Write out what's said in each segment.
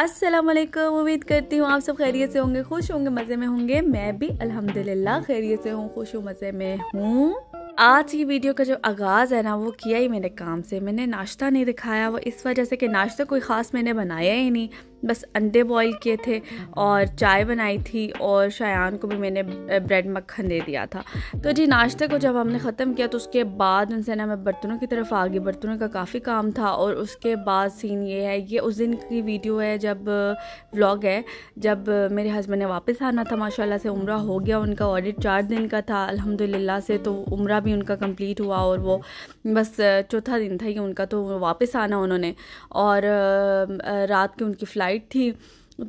अस्सलाम वालेकुम उम्मीद करती हूँ आप सब खैरियत से होंगे खुश होंगे मज़े में होंगे मैं भी अल्हम्दुलिल्लाह खैरियत से हूँ खुश हूँ मज़े में हूँ आज की वीडियो का जो आगाज़ है ना वो किया ही मैंने काम से मैंने नाश्ता नहीं दिखाया वो इस वजह से कि नाश्ता कोई ख़ास मैंने बनाया ही नहीं बस अंडे बॉईल किए थे और चाय बनाई थी और शायान को भी मैंने ब्रेड मक्खन दे दिया था तो जी नाश्ते को जब हमने ख़त्म किया तो उसके बाद उनसे ना मैं बर्तनों की तरफ आ गई बर्तनों का काफ़ी काम था और उसके बाद सीन ये है ये उस दिन की वीडियो है जब व्लॉग है जब मेरे हस्बैंड ने वापस आना था माशाला से उम्र हो गया उनका ऑडिट चार दिन का था अलहमदिल्ला से तो उम्र भी उनका कंप्लीट हुआ और वो बस चौथा दिन था ये उनका तो वापस आना उन्होंने और रात की उनकी फ़्लाइट थी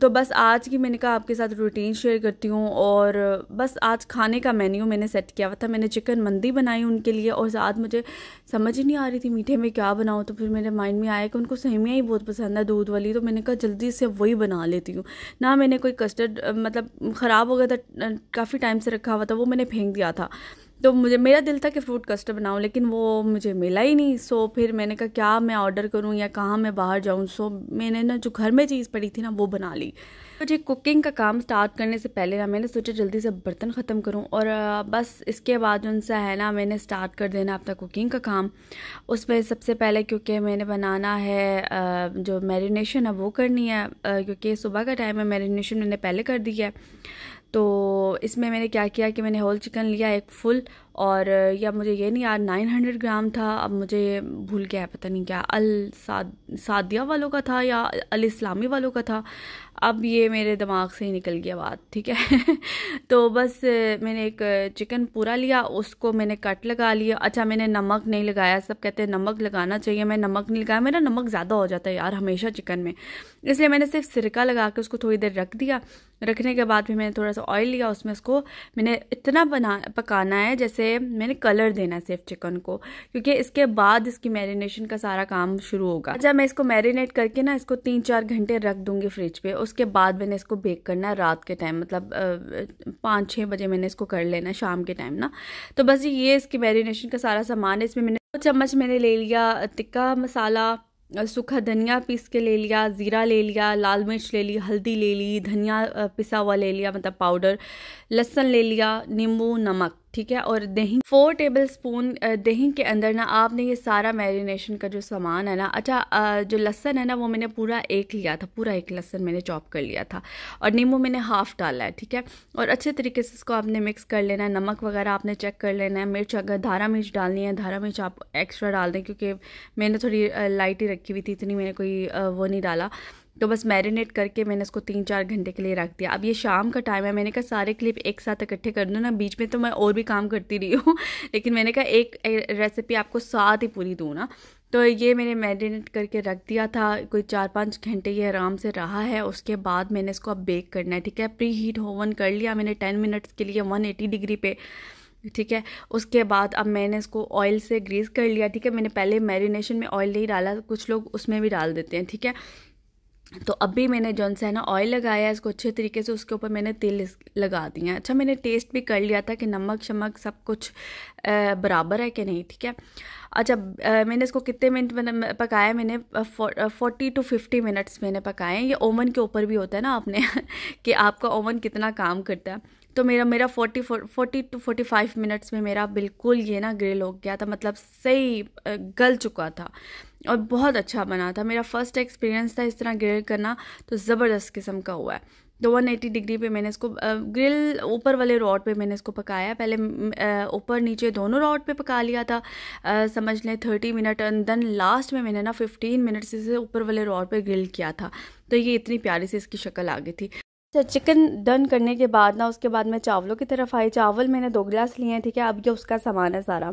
तो बस आज की मैंने कहा आपके साथ रूटीन शेयर करती हूँ और बस आज खाने का मेन्यू मैंने सेट किया हुआ था मैंने चिकन मंदी बनाई उनके लिए और साथ मुझे समझ ही नहीं आ रही थी मीठे में क्या बनाऊँ तो फिर मेरे माइंड में आया कि उनको सहमियाँ ही बहुत पसंद है दूध वाली तो मैंने कहा जल्दी से वही बना लेती हूँ ना मैंने कोई कस्टर्ड मतलब ख़राब हो गया था काफ़ी टाइम से रखा हुआ था वो मैंने फेंक दिया था तो मुझे मेरा दिल था कि फ्रूट कस्टर्ड बनाऊँ लेकिन वो मुझे मिला ही नहीं सो फिर मैंने कहा क्या मैं ऑर्डर करूँ या कहाँ मैं बाहर जाऊँ सो मैंने ना जो घर में चीज़ पड़ी थी ना वो बना ली तो जी कुकिंग का काम स्टार्ट करने से पहले ना मैंने सोचा जल्दी से बर्तन ख़त्म करूँ और बस इसके बाद सा है ना मैंने स्टार्ट कर देना अपना कुकिंग का काम उसमें सबसे पहले क्योंकि मैंने बनाना है जो मैरिनेशन है वो करनी है क्योंकि सुबह का टाइम है मैरिनेशन मैंने पहले कर दी है तो इसमें मैंने क्या किया कि मैंने होल चिकन लिया एक फुल और या मुझे ये नहीं यार 900 ग्राम था अब मुझे भूल गया है पता नहीं क्या अल साद सादिया वालों का था या अल इस्लामी वालों का था अब ये मेरे दिमाग से ही निकल गया बात ठीक है तो बस मैंने एक चिकन पूरा लिया उसको मैंने कट लगा लिया अच्छा मैंने नमक नहीं लगाया सब कहते हैं नमक लगाना चाहिए मैं नमक नहीं लगाया मेरा नमक ज़्यादा हो जाता है यार हमेशा चिकन में इसलिए मैंने सिर्फ सिरका लगा के उसको थोड़ी देर रख दिया रखने के बाद भी मैंने थोड़ा सा ऑयल लिया उसमें उसको मैंने इतना बना पकाना है जैसे से मैंने कलर देना है सिर्फ चिकन को क्योंकि इसके बाद इसकी मैरिनेशन का सारा काम शुरू होगा जब मैं इसको मैरिनेट करके ना इसको तीन चार घंटे रख दूंगी फ्रिज पे उसके बाद मैंने इसको बेक करना है रात के टाइम मतलब पाँच छः बजे मैंने इसको कर लेना है शाम के टाइम ना तो बस ये इसकी मैरिनेशन का सारा सामान है इसमें मैंने दो चम्मच मैंने ले लिया टिक्का मसाला सूखा धनिया पीस के ले लिया ज़ीरा ले लिया लाल मिर्च ले ली हल्दी ले ली धनिया पिसा हुआ ले लिया मतलब पाउडर लहसन ले लिया नींबू नमक ठीक है और दही फोर टेबल स्पून दही के अंदर ना आपने ये सारा मैरिनेशन का जो सामान है ना अच्छा जो लहसन है ना वो मैंने पूरा एक लिया था पूरा एक लहसन मैंने चॉप कर लिया था और नींबू मैंने हाफ डाला है ठीक है और अच्छे तरीके से इसको आपने मिक्स कर लेना है नमक वगैरह आपने चेक कर लेना है मिर्च अगर धारा मिर्च डालनी है धारा मिर्च आप एक्स्ट्रा डाल दें क्योंकि मैंने थोड़ी लाइट ही रखी हुई थी इतनी मैंने कोई वो नहीं डाला तो बस मैरिनेट करके मैंने इसको तीन चार घंटे के लिए रख दिया अब ये शाम का टाइम है मैंने कहा सारे क्लिप एक साथ इकट्ठे कर दूँ ना बीच में तो मैं और भी काम करती रही हूँ लेकिन मैंने कहा एक रेसिपी आपको साथ ही पूरी दूँ ना तो ये मैंने मैरिनेट करके रख दिया था कोई चार पाँच घंटे ये आराम से रहा है उसके बाद मैंने इसको अब बेक करना है ठीक है प्री हीट ओवन कर लिया मैंने टेन मिनट्स के लिए वन एटी डिग्री पे ठीक है उसके बाद अब मैंने इसको ऑयल से ग्रीस कर लिया ठीक है मैंने पहले मैरिनेशन में ऑयल नहीं डाला कुछ लोग उसमें भी डाल देते हैं ठीक है तो अब भी मैंने जौन सा है ना ऑयल लगाया इसको अच्छे तरीके से उसके ऊपर मैंने तेल लगा दिया अच्छा मैंने टेस्ट भी कर लिया था कि नमक शमक सब कुछ आ, बराबर है कि नहीं ठीक है अच्छा आ, मैंने इसको कितने मिनट पकाया मैंने फोर्टी टू फिफ्टी मिनट्स मैंने पकाए ये ओवन के ऊपर भी होता है ना आपने कि आपका ओवन कितना काम करता है तो मेरा मेरा forty forty two forty five minutes में मेरा बिल्कुल ये ना ग्रिल हो गया था मतलब सही गल चुका था और बहुत अच्छा बना था मेरा फर्स्ट एक्सपीरियंस था इस तरह ग्रिल करना तो ज़बरदस्त किस्म का हुआ है तो 180 डिग्री पे मैंने इसको ग्रिल ऊपर वाले रॉड पे मैंने इसको पकाया पहले ऊपर नीचे दोनों रॉड पे पका लिया था आ, समझ लें 30 मिनट एंड देन लास्ट में मैंने ना 15 मिनट से ऊपर वाले रॉड पे ग्रिल किया था तो ये इतनी प्यारी से इसकी शक्ल आ गई थी चिकन अच्छा, डन करने के बाद ना उसके बाद मैं चावलों की तरफ आई चावल मैंने दो गिलास लिए हैं ठीक है अब ये उसका सामान है सारा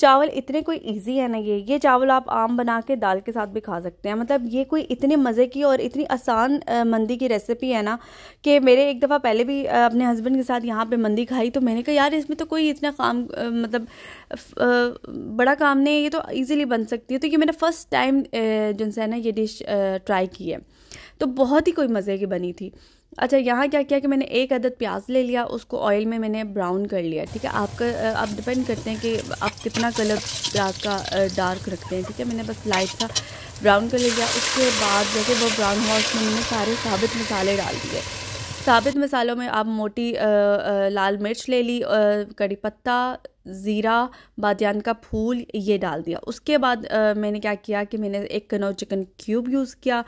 चावल इतने कोई इजी है ना ये ये चावल आप आम बना के दाल के साथ भी खा सकते हैं मतलब ये कोई इतने मज़े की और इतनी आसान मंदी की रेसिपी है ना कि मेरे एक दफ़ा पहले भी अपने हस्बैंड के साथ यहाँ पर मंदी खाई तो मैंने कहा यार इसमें तो कोई इतना काम मतलब बड़ा काम नहीं है ये तो ईजिली बन सकती है तो ये मैंने फ़र्स्ट टाइम जिनसे है ना ये डिश ट्राई की है तो बहुत ही कोई मज़े की बनी थी अच्छा यहाँ क्या किया कि मैंने एक अदद प्याज ले लिया उसको ऑयल में मैंने ब्राउन कर लिया ठीक है आपका आप डिपेंड करते हैं कि आप कितना कलर प्याज का डार्क रखते हैं ठीक है मैंने बस लाइट सा ब्राउन कर लिया उसके बाद जैसे वो ब्राउन हुआ उसमें मैंने सारे साबित मसाले डाल दिए साबित मसालों में आप मोटी आ, आ, लाल मिर्च ले ली कड़ी पत्ता ज़ीरा बादन का फूल ये डाल दिया उसके बाद आ, मैंने क्या किया कि मैंने एक कनौ चिकन क्यूब यूज़ किया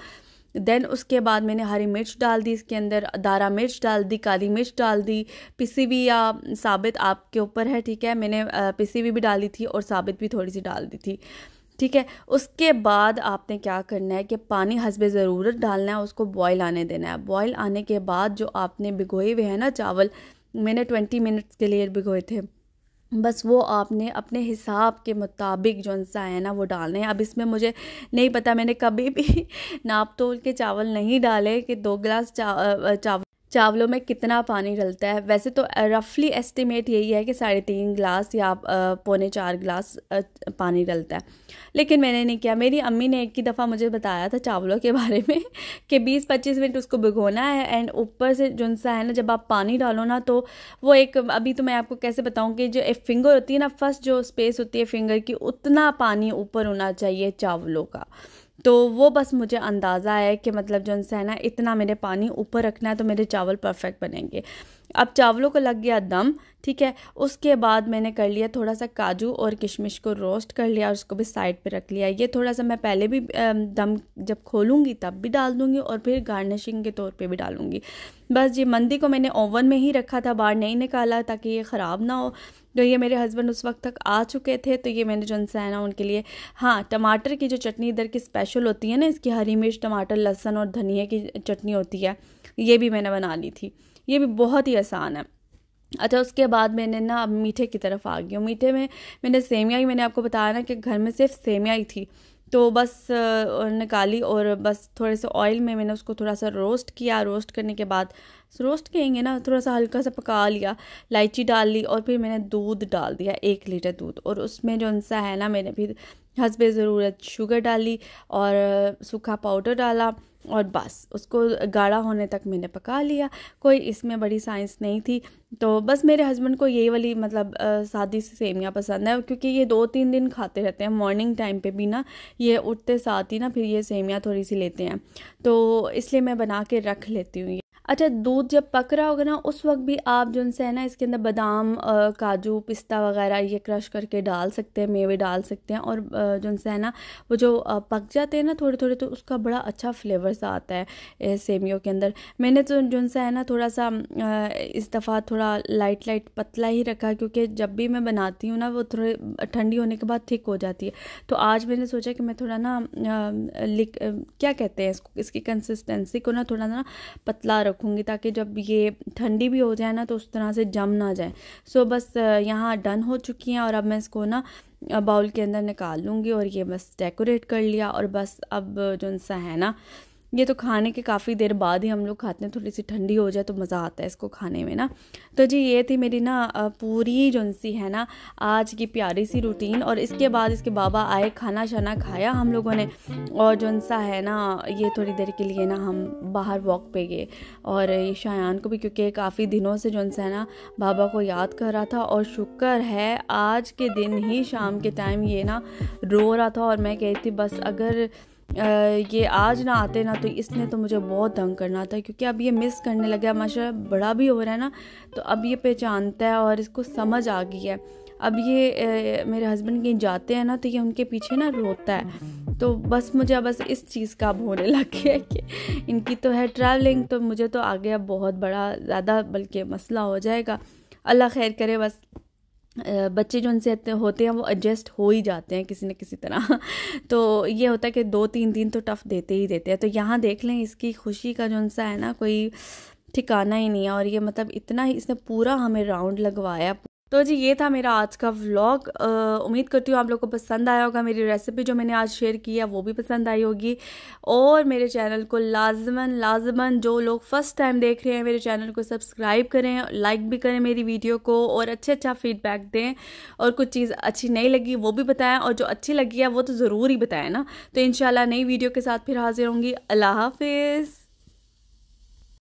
देन उसके बाद मैंने हरी मिर्च डाल दी इसके अंदर दारा मिर्च डाल दी काली मिर्च डाल दी पिसी भी या साबित आपके ऊपर है ठीक है मैंने पिसी भी, भी डाली थी और साबित भी थोड़ी सी डाल दी थी ठीक है उसके बाद आपने क्या करना है कि पानी हंसब ज़रूरत डालना है उसको बॉयल आने देना है बॉयल आने के बाद जो आपने भिगोए हुए हैं ना चावल मैंने ट्वेंटी मिनट्स के लिए भिगोए थे बस वो आपने अपने हिसाब के मुताबिक जो सा है ना वो डालने हैं अब इसमें मुझे नहीं पता मैंने कभी भी नाप तोल के चावल नहीं डाले कि दो गिलास चा, चावल चावलों में कितना पानी डलता है वैसे तो रफली एस्टिमेट यही है कि साढ़े तीन गिलास या पौने चार गिलास पानी डलता है लेकिन मैंने नहीं किया मेरी अम्मी ने एक ही दफ़ा मुझे बताया था चावलों के बारे में कि 20-25 मिनट उसको भिगोना है एंड ऊपर से जो सा है ना जब आप पानी डालो ना तो वो एक अभी तो मैं आपको कैसे बताऊँ कि जो एक फिंगर होती है ना फर्स्ट जो स्पेस होती है फिंगर की उतना पानी ऊपर होना चाहिए चावलों का तो वो बस मुझे अंदाज़ा है कि मतलब जो है ना इतना मेरे पानी ऊपर रखना है तो मेरे चावल परफेक्ट बनेंगे अब चावलों को लग गया दम ठीक है उसके बाद मैंने कर लिया थोड़ा सा काजू और किशमिश को रोस्ट कर लिया और उसको भी साइड पे रख लिया ये थोड़ा सा मैं पहले भी दम जब खोलूँगी तब भी डाल दूँगी और फिर गार्निशिंग के तौर पे भी डालूँगी बस ये मंदी को मैंने ओवन में ही रखा था बाहर नहीं निकाला ताकि ये ख़राब ना हो तो ये मेरे हस्बैंड उस वक्त तक आ चुके थे तो ये मैंने जो सा है ना उनके लिए हाँ टमाटर की जो चटनी इधर की स्पेशल होती है ना इसकी हरी मिर्च टमाटर लहसन और धनिया की चटनी होती है ये भी मैंने बना ली थी ये भी बहुत ही आसान है अच्छा उसके बाद मैंने ना अब मीठे की तरफ आ गई हूँ मीठे में मैंने सेमिया ही मैंने आपको बताया ना कि घर में सिर्फ सेमिया ही थी तो बस निकाली और बस थोड़े से ऑयल में मैंने उसको थोड़ा सा रोस्ट किया रोस्ट करने के बाद रोस्ट कहेंगे ना थोड़ा सा हल्का सा पका लिया इलायची डाल ली और फिर मैंने दूध डाल दिया एक लीटर दूध और उसमें जो सा है ना मैंने फिर हंसब ज़रूरत शुगर डाली और सूखा पाउडर डाला और बस उसको गाढ़ा होने तक मैंने पका लिया कोई इसमें बड़ी साइंस नहीं थी तो बस मेरे हस्बैंड को यही वाली मतलब सादी से सेमियाँ पसंद है क्योंकि ये दो तीन दिन खाते रहते हैं मॉर्निंग टाइम पे भी ना ये उठते साथ ही ना फिर ये सेमियाँ थोड़ी सी लेते हैं तो इसलिए मैं बना के रख लेती हूँ अच्छा दूध जब पक रहा होगा ना उस वक्त भी आप जो है ना इसके अंदर बादाम काजू पिस्ता वगैरह ये क्रश करके डाल सकते हैं मेवे डाल सकते हैं और जो है ना वो जो पक जाते हैं ना थोड़े थोड़े तो उसका बड़ा अच्छा फ्लेवर सा आता है सेमियों के अंदर मैंने तो जो है ना थोड़ा सा इस दफ़ा थोड़ा लाइट लाइट पतला ही रखा क्योंकि जब भी मैं बनाती हूँ ना वो थोड़े ठंडी होने के बाद थिक हो जाती है तो आज मैंने सोचा कि मैं थोड़ा ना लिक क्या कहते हैं इसको इसकी कंसिस्टेंसी को ना थोड़ा ना पतला रखूँ रखूँगी ताकि जब ये ठंडी भी हो जाए ना तो उस तरह से जम ना जाए सो बस यहाँ डन हो चुकी हैं और अब मैं इसको ना बाउल के अंदर निकाल लूँगी और ये बस डेकोरेट कर लिया और बस अब जो सा है ना ये तो खाने के काफ़ी देर बाद ही हम लोग खाते हैं थोड़ी सी ठंडी हो जाए तो मज़ा आता है इसको खाने में ना तो जी ये थी मेरी ना पूरी जोनसी है ना आज की प्यारी सी रूटीन और इसके बाद इसके बाबा आए खाना शाना खाया हम लोगों ने और जोनसा है ना ये थोड़ी देर के लिए ना हम बाहर वॉक पे गए और ये शायान को भी क्योंकि काफ़ी दिनों से जोनसा है ना बाबा को याद कर रहा था और शुक्र है आज के दिन ही शाम के टाइम ये ना रो रहा था और मैं कहती थी बस अगर ये आज ना आते ना तो इसने तो मुझे बहुत तंग करना था क्योंकि अब ये मिस करने गया माशा बड़ा भी हो रहा है ना तो अब ये पहचानता है और इसको समझ आ गई है अब ये ए, मेरे हस्बैंड कहीं जाते हैं ना तो ये उनके पीछे ना रोता है तो बस मुझे बस इस चीज़ का अब होने लग गया कि इनकी तो है ट्रैवलिंग तो मुझे तो आगे अब बहुत बड़ा ज़्यादा बल्कि मसला हो जाएगा अल्लाह खैर करे बस बच्चे जो उनसे होते हैं वो एडजस्ट हो ही जाते हैं किसी न किसी तरह तो ये होता है कि दो तीन दिन तो टफ देते ही देते हैं तो यहाँ देख लें इसकी खुशी का जो सा है ना कोई ठिकाना ही नहीं है और ये मतलब इतना ही इसने पूरा हमें राउंड लगवाया तो जी ये था मेरा आज का व्लॉग उम्मीद करती हूँ आप लोग को पसंद आया होगा मेरी रेसिपी जो मैंने आज शेयर की है वो भी पसंद आई होगी और मेरे चैनल को लाजमन लाजमन जो लोग फर्स्ट टाइम देख रहे हैं मेरे चैनल को सब्सक्राइब करें लाइक भी करें मेरी वीडियो को और अच्छे अच्छा फीडबैक दें और कुछ चीज़ अच्छी नहीं लगी वो भी बताएँ और जो अच्छी लगी है वो तो ज़रूर ही बताएँ ना तो इन नई वीडियो के साथ फिर हाजिर होंगी अल्लाह हाफिज़